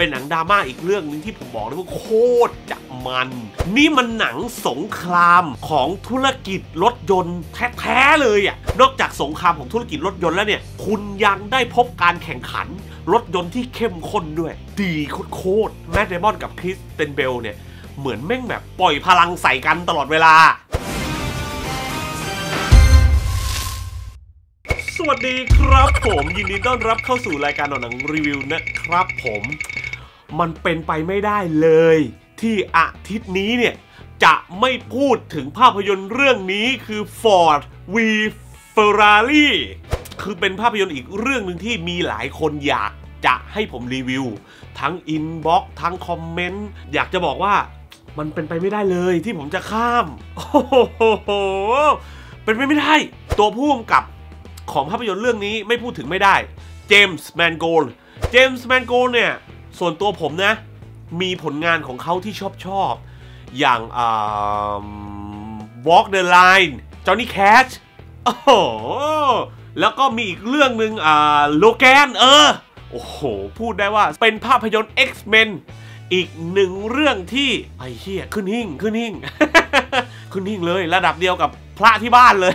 เป็นหนังดราม่าอีกเรื่องนึงที่ผมบอกเลยว่าโคตรจะมัน นี่มันหนังสงครามของธุรกิจรถยนต์แท้ๆ เลยอะ่ะนอกจากสงครามของธุรกิจรถยนต์แล้วเนี่ย คุณยังได้พบการแข่งขัน รถยนต์ที่เข้มข้นด้วย ดีโคตรแมดเดมอนกับคริสเตนเบลเนี่ยเหมือนแม่งแบบปล่อยพลังใส่กันตลอดเวลา สวัสดีครับผม ยินดีต้อนรับเข้าสู่รายการหนังรีวิวนะครับ ผมมันเป็นไปไม่ได้เลย ที่อาทิตย์นี้เนี่ยจะไม่พูดถึงภาพยนตร์เรื่องนี้คือ Ford v Ferrari คือเป็นภาพยนตร์อีกเรื่องหนึ่งที่มีหลายคนอยากจะให้ผมรีวิว ทั้งอินบ็อกทั้งคอมเมนต์อยากจะบอกว่ามันเป็นไปไม่ได้เลยที่ผมจะข้ามโอ้โหเป็นไปไม่ได้ตัวผู้กำกับของภาพยนตร์เรื่องนี้ไม่พูดถึงไม่ได้เจมส์แมนโกลเจมส์แมนโกลเนี่ยส่วนตัวผมนะ มีผลงานของเขาที่ชอบชอบ อย่าง Walk the Line Johnny Cash โอ้โห แล้วก็มีอีกเรื่องหนึ่งอ่าโลแกนเออ โอ้โห พูดได้ว่าเป็นภาพยนตร์ X-Men อีกหนึ่งเรื่องที่ไอ้เหี้ยขึ้นหิ่งขึ้นหิ่งขึ้นหิ่งเลย ระดับเดียวกับพระที่บ้านเลย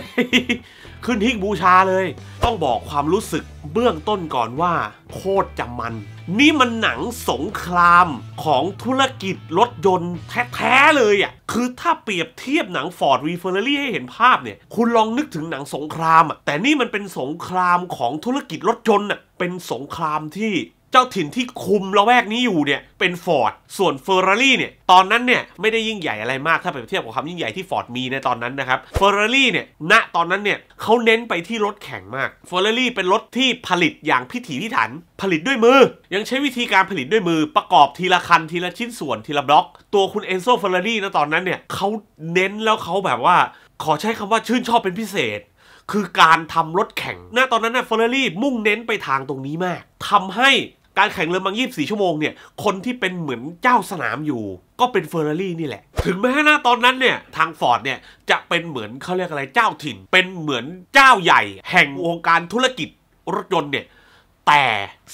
ขึ้นทิ้งบูชาเลย ต้องบอกความรู้สึกเบื้องต้นก่อนว่า โคตรจะมัน นี่มันหนังสงครามของธุรกิจรถยนต์แท้ ๆ เลยอะ่ะ คือถ้าเปรียบเทียบหนัง Ford r e f e r r a r y ให้เห็นภาพเนี่ย คุณลองนึกถึงหนังสงครามอะ่ะแต่นี่มันเป็นสงครามของธุรกิจรถยนต์อ่ะเป็นสงครามที่จ้าถิ่นที่คุมละแวกนี้อยู่เนี่ย เป็น ฟอร์ด ส่วนเฟอร์รารี่เนี่ย ตอนนั้นเนี่ย ไม่ได้ยิ่งใหญ่อะไรมากถ้าเปรียบเทียบกับความยิ่งใหญ่ที่ ฟอร์ดมีในตอนนั้นนะครับเฟอร์รารี่เนี่ยณตอนนั้นเนี่ยเขาเน้นไปที่รถแข่งมากเฟอร์รารี่เป็นรถที่ผลิตอย่างพิถีพิถันผลิตด้วยมือ ยังใช้วิธีการผลิตด้วยมือประกอบทีละคันทีละชิ้นส่วนทีละบล็อก ตัวคุณเอนโซเฟอร์รารี่ณตอนนั้นเนี่ยเขาเน้นแล้วเขาแบบว่าขอใช้คำว่าชื่นชอบเป็นพิเศษ คือการทำรถแข่งหน้าตอนนั้นนยเฟอร์รารี่มุ่งเน้นไปทางตรงนี้มาก ทำให้การแข่งเรือบางยีี่ชั่วโมงเนี่ย คนที่เป็นเหมือนเจ้าสนามอยู่ ก็เป็นเฟอร์รารี่นี่แหละ ถึงแม้หน้าตอนนั้นเนี่ยทางฟอร์ดเนี่ยจะเป็นเหมือนเขาเรียกอะไรเจ้าถิ่น เป็นเหมือนเจ้าใหญ่ แห่งวงการธุรกิจรถยนต์เนี่ย แต่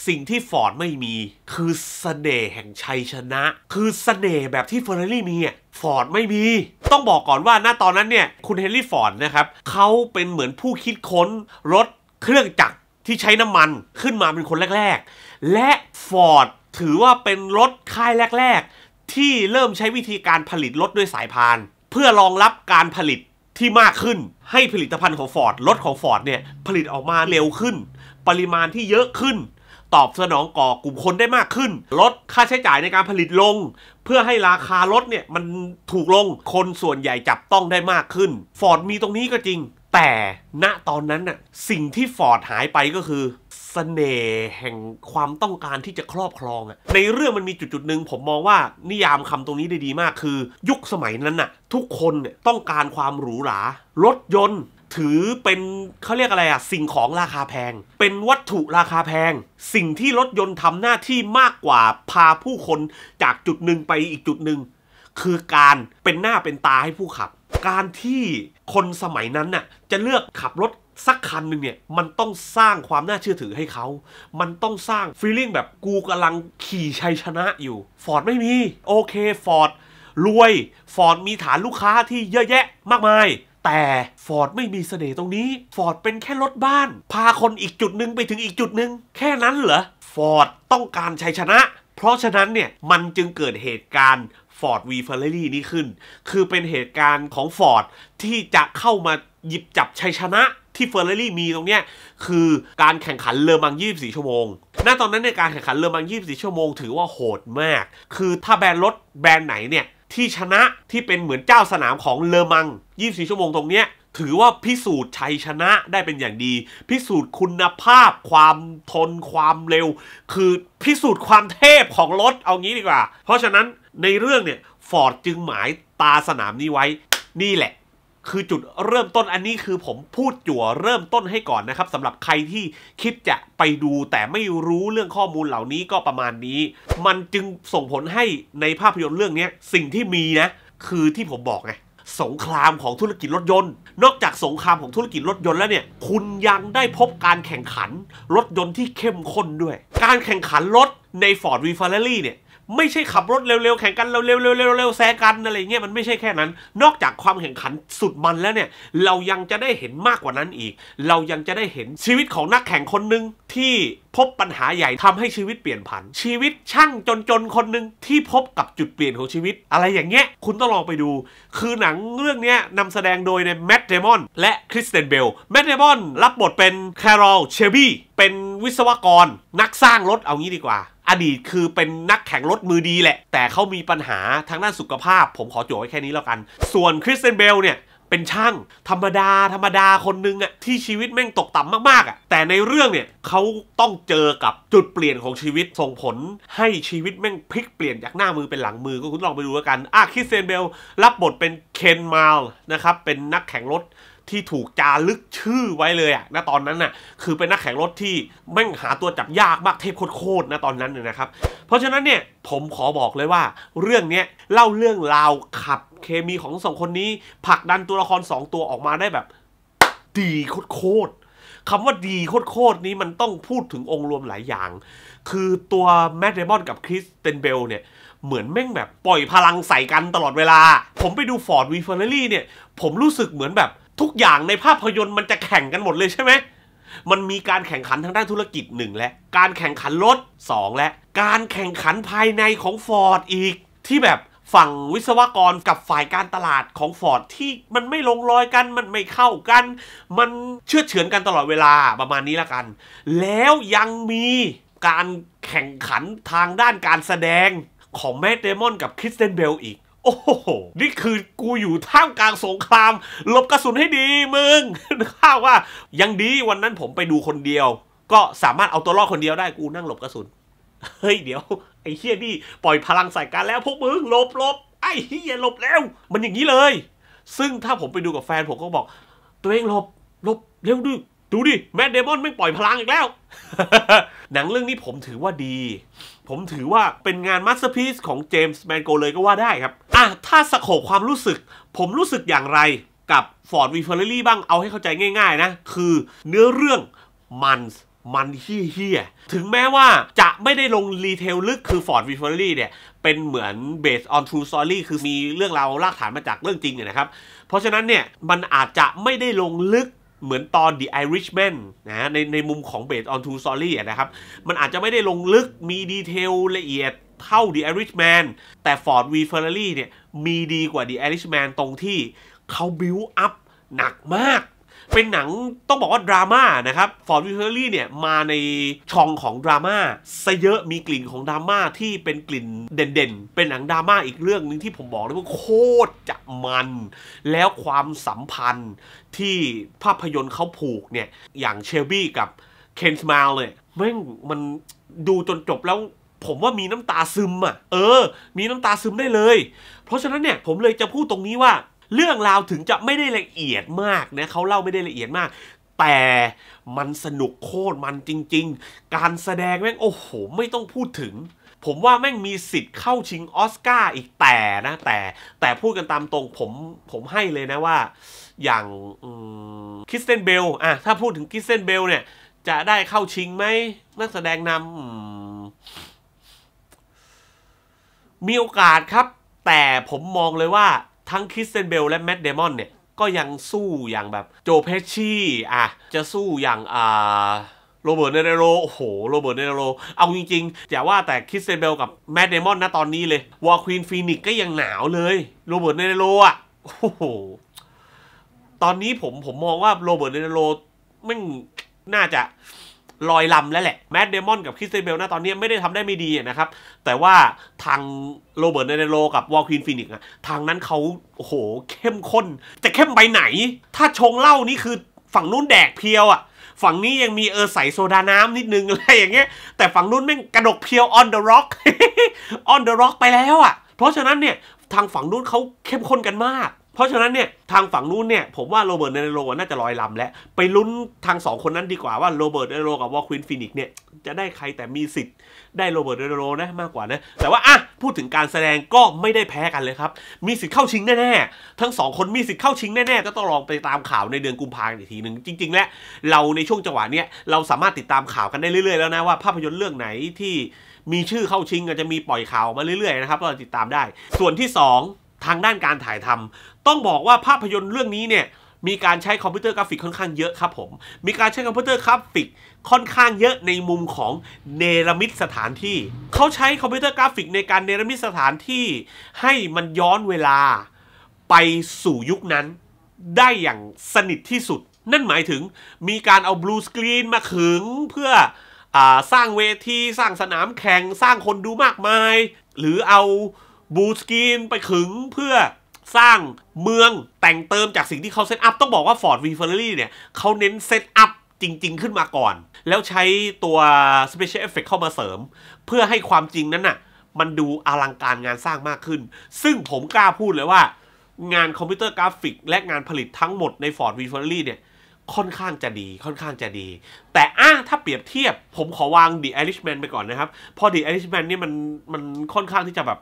สิ่งที่ฟอร์ดไม่มีคือสเสน่ห์แห่งชัยชนะ คือสเสน่ห์แบบที่เฟอร์รารี่มีอ่ะฟอร์ดไม่มี ต้องบอกก่อนว่าณตอนนั้นเนี่ยคุณเฮนรี่ฟอร์ดนะครับเขาเป็นเหมือนผู้คิดค้นรถเครื่องจักรที่ใช้น้ำมันขึ้นมาเป็นคนแรกและ Ford ถือว่าเป็นรถค่ายแรกๆที่เริ่มใช้วิธีการผลิตรถด้วยสายพาน เพื่อรองรับการผลิตที่มากขึ้น ให้ผลิตภัณฑ์ของ Ford รถของ Ford เนี่ยผลิตออกมาเร็วขึ้น ปริมาณที่เยอะขึ้นตอบสนองก่อกลุ่มคนได้มากขึ้นลดค่าใช้จ่ายในการผลิตลง เพื่อให้ราคารถเนี่ยมันถูกลงคนส่วนใหญ่จับต้องได้มากขึ้น Ford มีตรงนี้ก็จริงแต่ณตอนนั้นน่ะสิ่งที่ Ford หายไปก็คือสน่ห์แห่งความต้องการที่จะครอบครองอ่ะในเรื่องมันมีจุดจุดหนึ่งผมมองว่านิยามคำตรงนี้ได้ดีมากคือ ยุคสมัยนั้นน่ะ ทุกคนเนี่ยต้องการความหรูหรารถยนต์ ถือเป็นเขาเรียกอะไรอะสิ่งของราคาแพง เป็นวัตถุราคาแพง สิ่งที่รถยนต์ทำหน้าที่มากกว่าพาผู้คนจากจุดหนึ่งไปอีกจุดหนึ่งคือการเป็นหน้าเป็นตาให้ผู้ขับ การที่คนสมัยนั้นน่ะจะเลือกขับรถสักคันหนึ่งเนี่ยมันต้องสร้างความน่าเชื่อถือให้เขา มันต้องสร้างฟีลลิ่งแบบกูกำลังขี่ชัยชนะอยู่ ฟอร์ดไม่มีโอเคฟอร์ดรวยฟอร์ดมีฐานลูกค้าที่เยอะแยะมากมายแต่ฟอร์ดไม่มีเสน่ห์ตรงนี้ฟอร์ดเป็นแค่รถบ้าน พาคนอีกจุดหนึ่งไปถึงอีกจุดหนึ่ง แค่นั้นเหรอฟอร์ดต้องการชัยชนะ เพราะฉะนั้นเนี่ยมันจึงเกิดเหตุการณ์ฟ Ford v f เรลลี่นี้ขึ้น คือเป็นเหตุการณ์ของฟอร์ดที่จะเข้ามาหยิบจับชัยชนะที่เฟอร์รารี่มีตรงเนี้ยคือการแข่งขันเลอมัง24ชั่วโมง ณ ตอนนั้นในการแข่งขันเลอมัง24ชั่วโมง ถือว่าโหดมาก คือถ้าแบรนด์รถแบรนด์ไหนเนี่ย ที่ชนะที่เป็นเหมือนเจ้าสนามของเลอมัง24ชั่วโมงตรงเนี้ยถือว่าพิสูจน์ชัยชนะได้เป็นอย่างดี พิสูจน์คุณภาพ ความทนความเร็ว คือพิสูจน์ความเทพของรถเอางี้ดีกว่า เพราะฉะนั้นในเรื่องเนี่ยฟอร์ดจึงหมายตาสนามนี้ไว้นี่แหละคือจุดเริ่มต้นอันนี้คือ ผม พูด จั่วเริ่มต้นให้ก่อนนะครับสำหรับใครที่คิดจะไปดูแต่ไม่รู้เรื่องข้อมูลเหล่านี้ก็ประมาณนี้ มันจึงส่งผลให้ในภาพยนตร์เรื่องนี้สิ่งที่มี นะ คือที่ผมบอกไงสงครามของธุรกิจรถยนต์นอกจากสงครามของธุรกิจรถยนต์แล้วเนี่ยคุณยังได้พบการแข่งขันรถยนต์ที่เข้มข้นด้วย การแข่งขันรถใน Ford v f e r r a r i เนี่ยไม่ใช่ขับรถเร็วๆแข่งกัน เร็วๆเร็วๆแซงกันอะไรเงี้ย มันไม่ใช่แค่นั้น นอกจากความแข่งขันสุดมันแล้วเนี่ย เรายังจะได้เห็นมากกว่านั้นอีก เรายังจะได้เห็นชีวิตของนักแข่งคนหนึ่งที่พบปัญหาใหญ่ทำให้ชีวิตเปลี่ยนผันชีวิตช่างจนจนคนหนึ่งที่พบกับจุดเปลี่ยนของชีวิต อะไรอย่างเงี้ยคุณต้องลองไปดู คือหนังเรื่องนี้นำแสดงโดยในแมตต์เดมอนและคริสเตนเบลแมตต์เดมอนรับบทเป็นแครอลเชบี้เป็นวิศวกร นักสร้างรถเอางี้ดีกว่า อดีตคือเป็นนักแข่งรถมือดีแหละ แต่เขามีปัญหาทางด้านสุขภาพ ผมขอจบไว้แค่นี้แล้วกัน ส่วนคริสเตนเบลเนี่ยเป็นช่างธรรมดาธรรมดาคนนึงอะที่ชีวิตแม่งตกต่ำมากๆอะแต่ในเรื่องเนี่ยเขาต้องเจอกับจุดเปลี่ยนของชีวิตส่งผลให้ชีวิตแม่งพลิกเปลี่ยนจากหน้ามือเป็นหลังมือก็คุณลองไปดูแล้วกันอ่ะคิสเซนเบล รับบทเป็นเคนมาลนะครับ เป็นนักแข่งรถที่ถูกจารึกชื่อไว้เลยอะนะตอนนั้นน่ะคือเป็นนักแข่งรถที่แม่งหาตัวจับยากมากเทพโคตรๆนะตอนนั้นเนยนะครับเพราะฉะนั้นเนี่ยผมขอบอกเลยว่า เรื่องนี้เล่าเรื่องราวขับเคมีของสองคนนี้ผลักดันตัวละคร 2 ตัวออกมาได้แบบดีโคตรคำว่าดีโคตรนี้มันต้องพูดถึงองค์รวมหลายอย่าง คือตัวแมดเดมอนกับคริสเตนเบลเนี่ยเหมือนแม่งแบบปล่อยพลังใส่กันตลอดเวลาผมไปดูฟอร์ีเฟอร์ e r ลลี่เนี่ย ผมรู้สึกเหมือนแบบทุกอย่างในภาพยนตร์มันจะแข่งกันหมดเลยใช่ไหมมันมีการแข่งขันทางด้านธุรกิจหนึ่งและ การแข่งขันรถ2และ การแข่งขันภายในของ Ford อีก ที่แบบฝั่งวิศวกรกับฝ่ายการตลาดของ Ford ที่มันไม่ลงรอยกัน มันไม่เข้ากัน มันเชื่อเฉือนกันตลอดเวลาประมาณนี้ละกัน แล้วยังมีการแข่งขันทางด้านการแสดงของแมตเดมอนกับคริสเตนเบลอีกโอ้โหนี่คือกูอยู่ท่ามกลางสงครามหลบกระสุนให้ดีมึงข้าวว่ายังดีวันนั้นผมไปดูคนเดียว ก็สามารถเอาตัวรอดคนเดียวได้ กูนั่งหลบกระสุน เฮ้ยเดี๋ยว ไอ้เฮียนี่ปล่อยพลังใส่กันแล้ว พวกมึงหลบหลบไอ้เฮียหลบแล้ว มันอย่างนี้เลย ซึ่งถ้าผมไปดูกับแฟนผมก็บอกตัวเองหลบหลบเร็วดูดูดิแมดเดมอนไม่ปล่อยพลังอีกแล้วหนังเรื่องนี้ผมถือว่าดี ผมถือว่าเป็นงานมาสเตอร์พีซของเจมส์แมนโกเลยก็ว่าได้ครับ อ่ะ ถ้าสโคบความรู้สึกผมรู้สึกอย่างไรกับฟอร์ดวีเฟอร์รี่บ้างเอาให้เข้าใจง่ายๆ นะ คือเนื้อเรื่อง มัน มันเฮี้ยถึงแม้ว่าจะไม่ได้ลงรีเทลลึกคือ Ford v i f e r y เนี่ย เป็นเหมือน based on true story คือมีเรื่องราวรากฐานมาจากเรื่องจริงเนี่ยนะครับเพราะฉะนั้นเนี่ยมันอาจจะไม่ได้ลงลึกเหมือนตอน The Irishman นะ ในในมุมของ Based on True Story นะครับ มันอาจจะไม่ได้ลงลึกมีดีเทลละเอียดเท่า The Irishman แต่ Ford v Ferrari เนี่ยมีดีกว่า The Irishman ตรงที่เขาบิวอัพหนักมากเป็นหนังต้องบอกว่าดราม่านะครับฟอร์ดวิเทอรี่เนี่ย มาในช่องของดราม่าซะเยอะมีกลิ่นของดราม่าที่เป็นกลิ่นเด่นๆ เป็นหนังดราม่าอีกเรื่องหนึ่งที่ผมบอกเลยว่าโคตรจะมัน แล้วความสัมพันธ์ที่ภาพยนตร์เขาผูกเนี่ย อย่างเชลบี้กับเคนส์มาลเลยแม่งมันดูจนจบแล้วผมว่ามีน้ำตาซึมอ่ะเออ มีน้ำตาซึมได้เลย เพราะฉะนั้นเนี่ยผมเลยจะพูดตรงนี้ว่าเรื่องราวถึงจะไม่ได้ละเอียดมากนะเขาเล่าไม่ได้ละเอียดมาก แต่มันสนุกโคตร มันจริง ๆ การแสดงแม่ง โอ้โห ไม่ต้องพูดถึง ผมว่าแม่งมีสิทธิ์เข้าชิงออสการ์อีกแต่นะ แต่แต่พูดกันตามตรง ผม ผมให้เลยนะว่าอย่างคิสเตนเบลอะถ้าพูดถึงคิสเตนเบลเนี่ยจะได้เข้าชิงไหมนักแสดงนำมีโอกาสครับ แต่ผมมองเลยว่าทั้งคริสเซนเบลและแมดเดมอนเนี่ย ก็ยังสู้อย่างแบบโจเพชชี่ อ่ะ จะสู้อย่าง อ่าโรเบิร์ตเนเโรโอ้โหโรเบิร์ตเนเโรเอาจริงๆอย่าว่าแต่คริสเซนเบลกับแมดเดมอนนะตอนนี้เลยวอลควีนฟีนิกก็ยังหนาวเลยโรเบิร์ตเนเโรอ่ะโอ้โห ตอนนี้ผมผมมองว่าโรเบิร์ตเนเโรไม่น่าจะลอยลำแล้วแหละ แมดเดมอนกับคริสเตนเบลนะตอนนี้ไม่ได้ทำได้ไม่ดีนะครับ แต่ว่าทางโรเบิร์ตเนโรกับวอลคินฟินิกส์ทางนั้นเขาโอ้โหเข้มข้นจะเข้มไปไหน ถ้าชงเหล้านี่คือฝั่งนู้นแดกเพียวอ่ะ ฝั่งนี้ยังมีเออใส่โซดาน้ำนิดนึงอะไรอย่างเงี้ย แต่ฝั่งนู้นแม่งกระดกเพียวออนเดอะร็อกออนเดอะร็อกไปแล้วอ่ะ เพราะฉะนั้นเนี่ยทางฝั่งนู้นเขาเข้มข้นกันมากเพราะฉะนั้นเนี่ย ทางฝั่งนู้นเนี่ย ผมว่าโรเบิร์ตเนโรน่าจะลอยลำแล้ว ไปลุ้นทางสองคนนั้นดีกว่า ว่าโรเบิร์ตเนโรกับวอลควินฟินิกเนี่ย จะได้ใครแต่มีสิทธิ์ได้โรเบิร์ตเนโรนะ มากกว่านะแต่ว่าอ่ะพูดถึงการแสดงก็ไม่ได้แพ้กันเลยครับ มีสิทธิ์เข้าชิงแน่ๆ ทั้งสองคนมีสิทธิ์เข้าชิงแน่ๆก็ต้องลองไปตามข่าวในเดือนกุมภาพันธ์อีกทีหนึ่งจริงๆและเราในช่วงจังหวะเนี้ยเราสามารถติดตามข่าวกันได้เรื่อยๆแล้วนะว่าภาพยนตร์เรื่องไหนที่มีชื่อเข้าชิงก็จะมีปล่อยข่าวมาเรื่อยๆนะครับราติดตามได้ ส่วนที่2ทางด้านการถ่ายทำต้องบอกว่าภาพยนตร์เรื่องนี้เนี่ย มีการใช้คอมพิวเตอร์กราฟิกค่อนข้างเยอะครับผม มีการใช้คอมพิวเตอร์กราฟิกค่อนข้างเยอะในมุมของเนรมิตสถานที่ เขาใช้คอมพิวเตอร์กราฟิกในการเนรมิตสถานที่ให้มันย้อนเวลาไปสู่ยุคนั้นได้อย่างสนิทที่สุด นั่นหมายถึง มีการเอาบลูสกรีนมาขึงเพื่ออสร้างเวที สร้างสนามแข่งสร้างคนดูมากมาย หรือเอาบลูสกรีนไปขึงเพื่อสร้างเมืองแต่งเติมจากสิ่งที่เขาเซตอัพ ต้องบอกว่า Ford V Ferrari เนี่ย เขาเน้นเซตอัพจริง ๆ ขึ้นมาก่อน แล้วใช้ตัว Special Effect เข้ามาเสริม เพื่อให้ความจริงนั้นน่ะมันดูอลังการงานสร้างมากขึ้น ซึ่งผมกล้าพูดเลยว่า งานคอมพิวเตอร์กราฟิก และงานผลิตทั้งหมดใน Ford V Ferrari เนี่ยค่อนข้างจะดีค่อนข้างจะดี แต่อ้าถ้าเปรียบเทียบ ผมขอวาง The Irishman ไปก่อนนะครับพอ The Irishman นี่มันมันค่อนข้างที่จะแบบ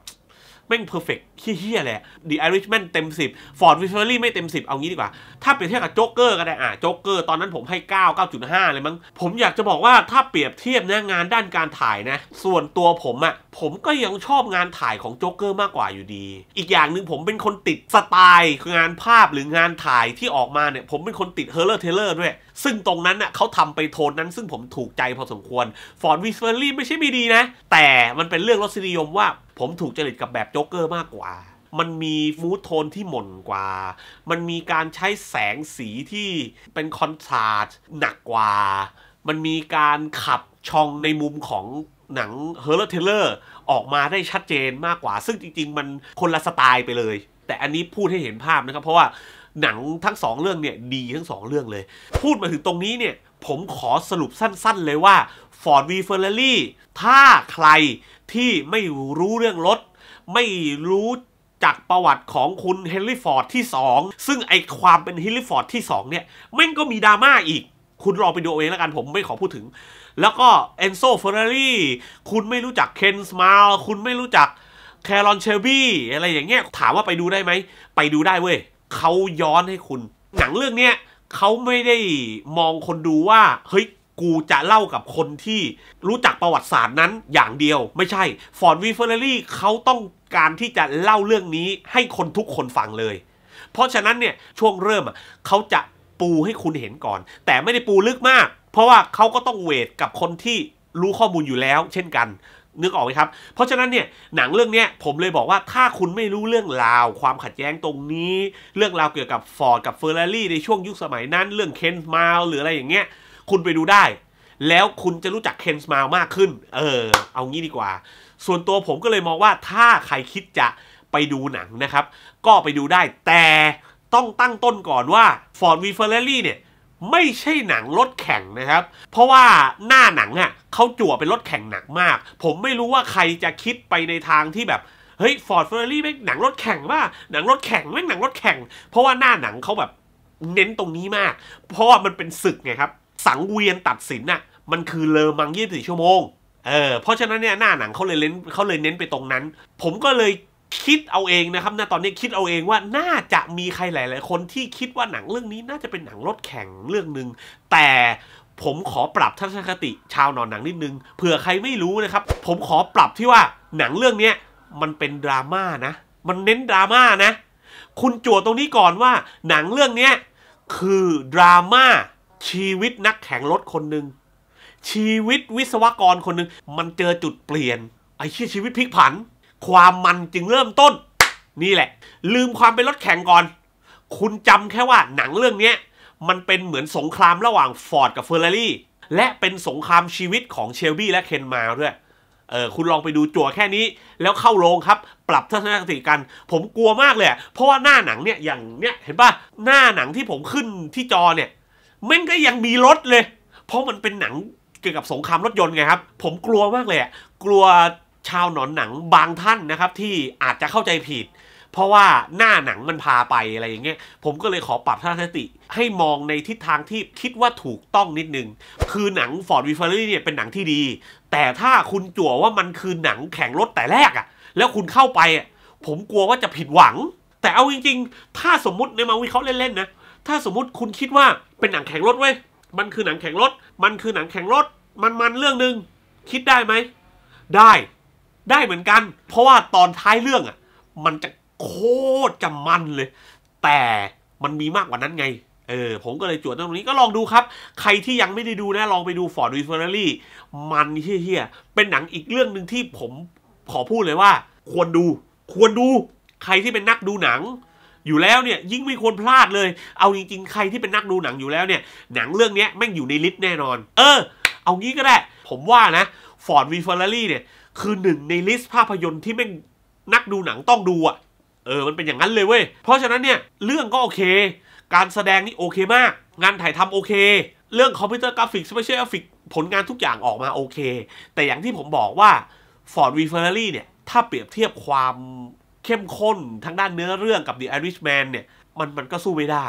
แม่งเพอร์เฟกต์เฮี้ยๆ แหละดีไอริชแมนเต็ม10 Ford v i สเ o อร r y ไม่เต็ม 10 เอางี้ดีกว่า ถ้าเปรียบเทียบกับโจ๊กเกอร์ก็ได้อ่ะโจ๊กเกอร์ตอนนั้นผมให้ 9 9.5 เลยมั้งผมอยากจะบอกว่าถ้าเปรียบเทียบนะงานด้านการถ่ายนะ ส่วนตัวผมอะ่ะผมก็ยังชอบงานถ่ายของโจ๊กเกอร์มากกว่าอยู่ดี อีกอย่างหนึ่งผมเป็นคนติดสไตล์งานภาพหรืองานถ่ายที่ออกมาเนี่ยผมเป็นคนติดเฮอร์เรอร์เทเลอร์ด้วย ซึ่งตรงนั้นน่ะเขาทำไปโทนนั้น ซึ่งผมถูกใจพอสมควรฟอดวิสเวอรรี่ไม่ใช่ไม่ดีนะ แต่มันเป็นเรื่องรสนิยมว่าผมถูกจริตกับแบบโจ๊กเกอร์มากกว่า มันมีฟูดโทนที่หม่นกว่า มันมีการใช้แสงสีที่เป็นคอนทราสต์หนักกว่า มันมีการขับช่องในมุมของหนังเฮอร์เรเทเลอร์ออกมาได้ชัดเจนมากกว่า ซึ่งจริงๆ มันคนละสไตล์ไปเลย แต่อันนี้พูดให้เห็นภาพนะครับ เพราะว่าหนังทั้งสองเรื่องเนี่ยดีทั้งสองเรื่องเลย พูดมาถึงตรงนี้เนี่ยผมขอสรุปสั้นๆเลยว่า Ford v Ferrari ถ้าใครที่ไม่รู้เรื่องรถ ไม่รู้จากประวัติของคุณเฮนรี่ฟอร์ดที่ 2 ซึ่งไอความเป็นเฮนรี่ฟอร์ดที่ 2 เนี่ยแม่งก็มีดราม่าอีก คุณรอไปดูเองแล้วกันผมไม่ขอพูดถึง แล้วก็เอนโซเฟอร์รรี่คุณไม่รู้จักเคนสมาลคุณไม่รู้จักแคลรอนเชลบี้อะไรอย่างเงี้ยถามว่าไปดูได้ไหม ไปดูได้เว้ยเขาย้อนให้คุณหนังเรื่องเนี้ยเขาไม่ได้มองคนดูว่า เฮ้ย กูจะเล่ากับคนที่รู้จักประวัติศาสตร์นั้นอย่างเดียว ไม่ใช่ ฟอนวีเฟอร์เรรี่เขาต้องการที่จะเล่าเรื่องนี้ให้คนทุกคนฟังเลย เพราะฉะนั้นเนี่ยช่วงเริ่ม เขาจะปูให้คุณเห็นก่อน แต่ไม่ได้ปูลึกมาก เพราะว่าเขาก็ต้องเวทกับคนที่รู้ข้อมูลอยู่แล้ว เช่นกันนึกออกไหมครับ เพราะฉะนั้นเนี่ย หนังเรื่องนี้ผมเลยบอกว่าถ้าคุณไม่รู้เรื่องราว ความขัดแย้งตรงนี้ เรื่องราวเกี่ยวกับฟอร์ดกับเฟอร์รารี่ในช่วงยุคสมัยนั้น เรื่องเคนส์มาลหรืออะไรอย่างเงี้ยคุณไปดูได้ แล้วคุณจะรู้จักเคนส์มาลมากขึ้น เออ เอางี้ดีกว่า ส่วนตัวผมก็เลยมองว่าถ้าใครคิดจะไปดูหนังนะครับ ก็ไปดูได้แต่ต้องตั้งต้นก่อนว่าวีเฟอร์รารี่เนี่ยไม่ใช่หนังรถแข่งนะครับ เพราะว่าหน้าหนังอ่ะเขาจั่วเป็นรถแข่งหนักมาก ผมไม่รู้ว่าใครจะคิดไปในทางที่แบบเฮ้ยฟอร์ดเฟอร์รี่แม่งหนังรถแข่งว่าหนังรถแข่งแม่งหนังรถแข่งเพราะว่าหน้าหนังเขาแบบเน้นตรงนี้มาก เพราะว่ามันเป็นศึกไงครับสังเวียนตัดสินน่ะมันคือเลอมังยี่สิบสี่ชั่วโมงเออเพราะฉะนั้นเนี่ยหน้าหนังเขาเลยเน้นเขาเลยเน้นไปตรงนั้น ผมก็เลยคิดเอาเองนะครับนะตอนนี้คิดเอาเองว่าน่าจะมีใครหลายๆคนที่คิดว่าหนังเรื่องนี้น่าจะเป็นหนังรถแข่งเรื่องหนึ่งแต่ผมขอปรับทัศนคติชาวนอนหนังนิดนึงเผื่อใครไม่รู้นะครับ ผมขอปรับที่ว่าหนังเรื่องนี้มันเป็นดราม่านะมันเน้นดราม่านะ คุณจวดตรงนี้ก่อนว่าหนังเรื่องนี้คือดราม่าชีวิตนักแข่งรถคนหนึ่งชีวิตวิศวกรคนหนึ่งมันเจอจุดเปลี่ยนไอ้เชี่ยชีวิตพลิกผัน ความมันจึงเริ่มต้น นี่แหละ ลืมความเป็นรถแข่งก่อน คุณจำแค่ว่าหนังเรื่องนี้มันเป็นเหมือนสงครามระหว่างฟอร์ดกับเฟอร์รารี่และเป็นสงครามชีวิตของเชลบี้และเคนมาด้วย เออคุณลองไปดูจั่วแค่นี้แล้วเข้าโรงครับ ปรับทัศนคติกัน ผมกลัวมากเลยเพราะว่าหน้าหนังเนี่ย อย่างเนี้ยเห็นปะหน้าหนังที่ผมขึ้นที่จอเนี่ยแม่งก็ยังมีรถเลย เพราะมันเป็นหนังเกี่ยวกับสงครามรถยนต์ไงครับผมกลัวมากเลยกลัวชาวหนอนหนังบางท่านนะครับที่อาจจะเข้าใจผิดเพราะว่าหน้าหนังมันพาไปอะไรอย่างเงี้ยผมก็เลยขอปรับทัศนคติ ให้มองในทิศทางที่คิดว่าถูกต้องนิดนึง คือหนังฟอร์ดวิฟเฟอรี่เนี่ยเป็นหนังที่ดี แต่ถ้าคุณจั่วว่ามันคือหนังแข่งรถแต่แรกอะ่ะ แล้วคุณเข้าไปอะผมกลัวว่าจะผิดหวัง แต่เอาจริงๆ ถ้าสมมติในมาวิเคราะห์เล่นๆนะถ้าสมมติคุณคิดว่าเป็นหนังแข่งรถเว้ยมันคือหนังแข่งรถ มันคือหนังแข่งรถ มันมันเรื่องหนึ่งคิดได้ไหมได้ได้เหมือนกัน เพราะว่าตอนท้ายเรื่องอ่ะมันจะโคตร จะมันเลย แต่มันมีมากกว่านั้นไง เออ ผมก็เลยจวดตรงนี้ก็ลองดูครับ ใครที่ยังไม่ได้ดูนะ ลองไปดู Ford ด i s i o นารีมันเฮี้ยเป็นหนังอีกเรื่องหนึ่งที่ผม ขอพูดเลยว่า ควรดู ควรดู ใครที่เป็นนักดูหนัง อยู่แล้วเนี่ย ยิ่งไม่ควรพลาดเลย เอาจริง ๆ ใครที่เป็นนักดูหนังอยู่แล้วเนี่ย หนังเรื่องนี้แม่งอยู่ในลิสต์แน่นอน เออ เอางี้ก็ได้ ผมว่านะ Ford v f ฟ r นารีเนี่ย คือหนึ่งในลิสต์ภาพยนตร์ที่แม่งนักดูหนังต้องดูอะเออมันเป็นอย่างนั้นเลยเว้ย เพราะฉะนั้นเนี่ย เรื่องก็โอเค การแสดงนี่โอเคมาก งานถ่ายทำโอเค เรื่องคอมพิวเตอร์กราฟิกสเปเชียลกราฟิกผลงานทุกอย่างออกมาโอเค แต่อย่างที่ผมบอกว่า Ford v f e r r a r i เนี่ย ถ้าเปรียบเทียบความเข้มข้นทั้งด้านเนื้อเรื่องกับ The Irishman เนี่ย มันมันก็สู้ไม่ได้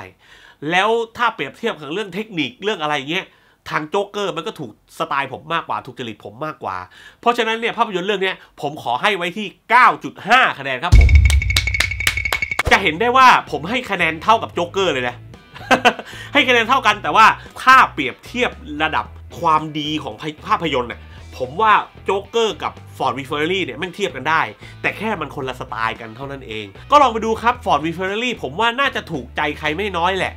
แล้วถ้าเปรียบเทียบกังเรื่องเทคนิคเรื่องอะไรเงี้ยทางโจ๊กเกอร์มันก็ถูกสไตล์ผมมากกว่าถูกจริตผมมากกว่า เพราะฉะนั้นเนี่ยภาพยนตร์เรื่องนี้ผมขอให้ไว้ที่ 9.5 คะแนนครับผมเห็นได้ว่าผมให้คะแนนเท่ากับโจ๊กเกอร์เลยนะให้คะแนนเท่ากัน แต่ว่าค่าเปรียบเทียบระดับความดีของภาพยนตร์เนี่ยผมว่าโจ๊กเกอร์กับฟอร์ดวีเฟอร์รี่เนี่ยมันเทียบกันได้ แต่แค่มันคนละสไตล์กันเท่านั้นเอง ก็ลองไปดูครับฟอร์ดวีเฟอร์รี่ผมว่าน่าจะถูกใจใครไม่น้อยแหละ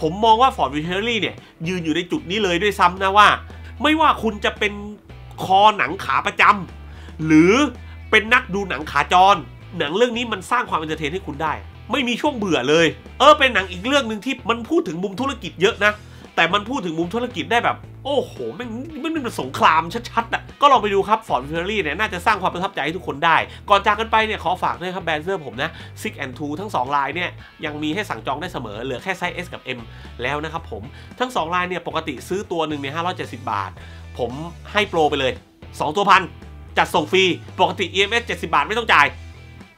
ผมมองว่าฟอร์ดวีเฟอร์รี่เนี่ยยืนอยู่ในจุดนี้เลยด้วยซ้ำนะว่า ไม่ว่าคุณจะเป็นคอหนังขาประจำหรือเป็นนักดูหนังขาจร หนังเรื่องนี้มันสร้างความบันเทิงให้คุณได้ไม่มีช่วงเบื่อเลย เออ เป็นหนังอีกเรื่องหนึ่งที่มันพูดถึงมุมธุรกิจเยอะนะ แต่มันพูดถึงมุมธุรกิจได้แบบ โอ้โหมันมันเป็นสงครามชัดๆอ่ะ ก็ลองไปดูครับฟอร์ดเฟอร์รี่เนี่ยน่าจะสร้างความประทับใจให้ทุกคนได้ ก่อนจากกันไปเนี่ยขอฝากด้วยครับแบรนด์เสื้อผมนะซิกแอนทูทั้ง 2 ลายเนี่ยยังมีให้สั่งจองได้เสมอเหลือแค่ไซส์ S กับ M แล้วนะครับผมทั้ง2ลายเนี่ยปกติซื้อตัวหนึ่งเนี่ย570บาท ผมให้โปรไปเลย 2 ตัวพันจัดส่งฟรีปกติ EMS 70 บาทไม่ต้องจ่าย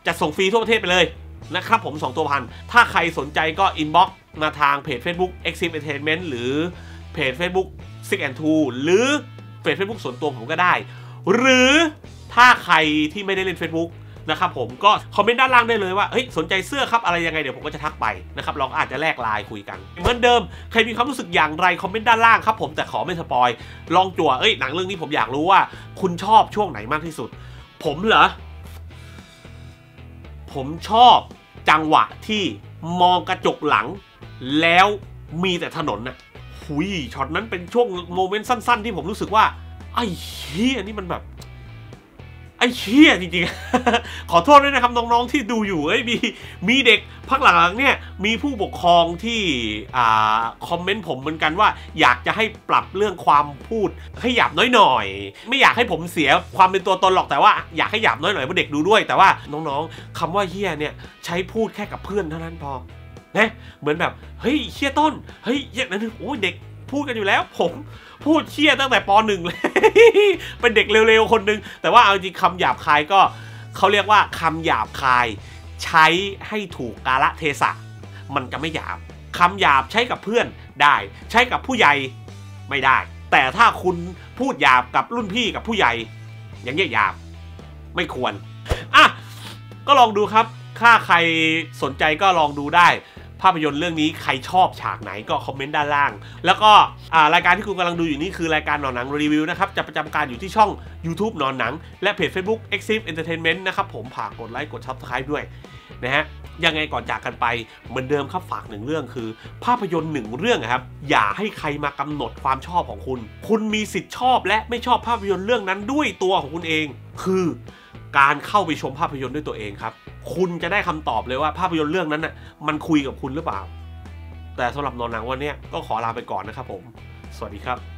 จัดส่งฟรีทั่วประเทศไปเลยนะครับผม 2 ตัวพันถ้าใครสนใจก็อินบ็อกซ์มาทางเพจ Facebook e x i m Entertainment หรือเพจ Facebook s i c and Two หรือเพจ Facebook ส่วนตัวผมก็ได้ หรือถ้าใครที่ไม่ได้เล่น Facebook นะครับผมก็คอมเมนต์ด้านล่างได้เลยว่าเฮ้ยสนใจเสื้อครับอะไรยังไงเดี๋ยวผมก็จะทักไป นะครับเราอาจจะแลกไลน์คุยกัน เหมือนเดิมใครมีความรู้สึกอย่างไรคอมเมนต์ด้านล่างครับผมแต่ขอไม่สปอย ลองจั่วเอ้ยหนังเรื่องนี้ผมอยากรู้ว่า คุณชอบช่วงไหนมากที่สุด ผมเหรอผมชอบจังหวะที่มองกระจกหลังแล้วมีแต่ถนนนะหุยช็อตนั้นเป็นช่วงโมเมนต์สั้นๆที่ผมรู้สึกว่า ไอ้เฮียนี่มันแบบไอ้เชี่ยจริงๆ ขอโทษด้วยนะครับน้องๆ ที่ดูอยู่เอ้ยมีมีเด็กพักหลังเนี่ยมีผู้ปกครองที่อ่าคอมเมนต์ผมเหมือนกันว่า อยากจะให้ปรับเรื่องความพูดให้หยาบน้อยๆไม่อยากให้ผมเสียความเป็นตัวตนหรอกแต่ว่าอยากให้หยาบน้อยๆเพราะเด็กดูด้วย แต่ว่าน้องๆ คำว่าเชี่ยเนี่ยใช้พูดแค่กับเพื่อนเท่านั้นพอนะเหมือนแบบเฮ้ยเชี่ยต้นเฮ้ยเชี่ยนั่นโอ้ยเด็กพูดกันอยู่แล้วผมพูดเชี่ยตั้งแต่ปหนึ่งเลย เป็นเด็กเร็วๆคนนึง แต่ว่าเอาจริงคำหยาบคายก็เขาเรียกว่าคำหยาบคายใช้ให้ถูกกาละเทศะมันจะไม่หยาบคำหยาบใช้กับเพื่อนได้ ใช้กับผู้ใหญ่ไม่ได้ แต่ถ้าคุณพูดหยาบกับรุ่นพี่กับผู้ใหญ่อย่างเงี้ยหยาบไม่ควรอ่ะก็ลองดูครับถ้าใครสนใจก็ลองดูได้ภาพยนตร์เรื่องนี้ใครชอบฉากไหนก็คอมเมนต์ด้านล่าง แล้วก็รายการที่คุณกำลังดูอยู่นี่คือรายการหนอนหนังรีวิวนะครับจะประจำการอยู่ที่ช่อง YouTube หนอนหนัง และเพจ Facebook e x i f Entertainment นะครับผมฝากกดไลค์กด s อบสไคร b ด้วยนะฮะยังไงก่อนจากกันไปเหมือนเดิมครับฝากหนึ่งเรื่องคือ ภาพยนตร์หนึ่งเรื่องครับ อย่าให้ใครมากำหนดความชอบของคุณ คุณมีสิทธิ์ชอบและไม่ชอบภาพยนตร์เรื่องนั้นด้วยตัวของคุณเอง คือการเข้าไปชมภาพยนตร์ด้วยตัวเองครับ คุณจะได้คำตอบเลยว่าภาพยนตร์เรื่องนั้นน่ะมันคุยกับคุณหรือเปล่า แต่สำหรับนอนหนังวันนี้ก็ขอลาไปก่อนนะครับผม สวัสดีครับ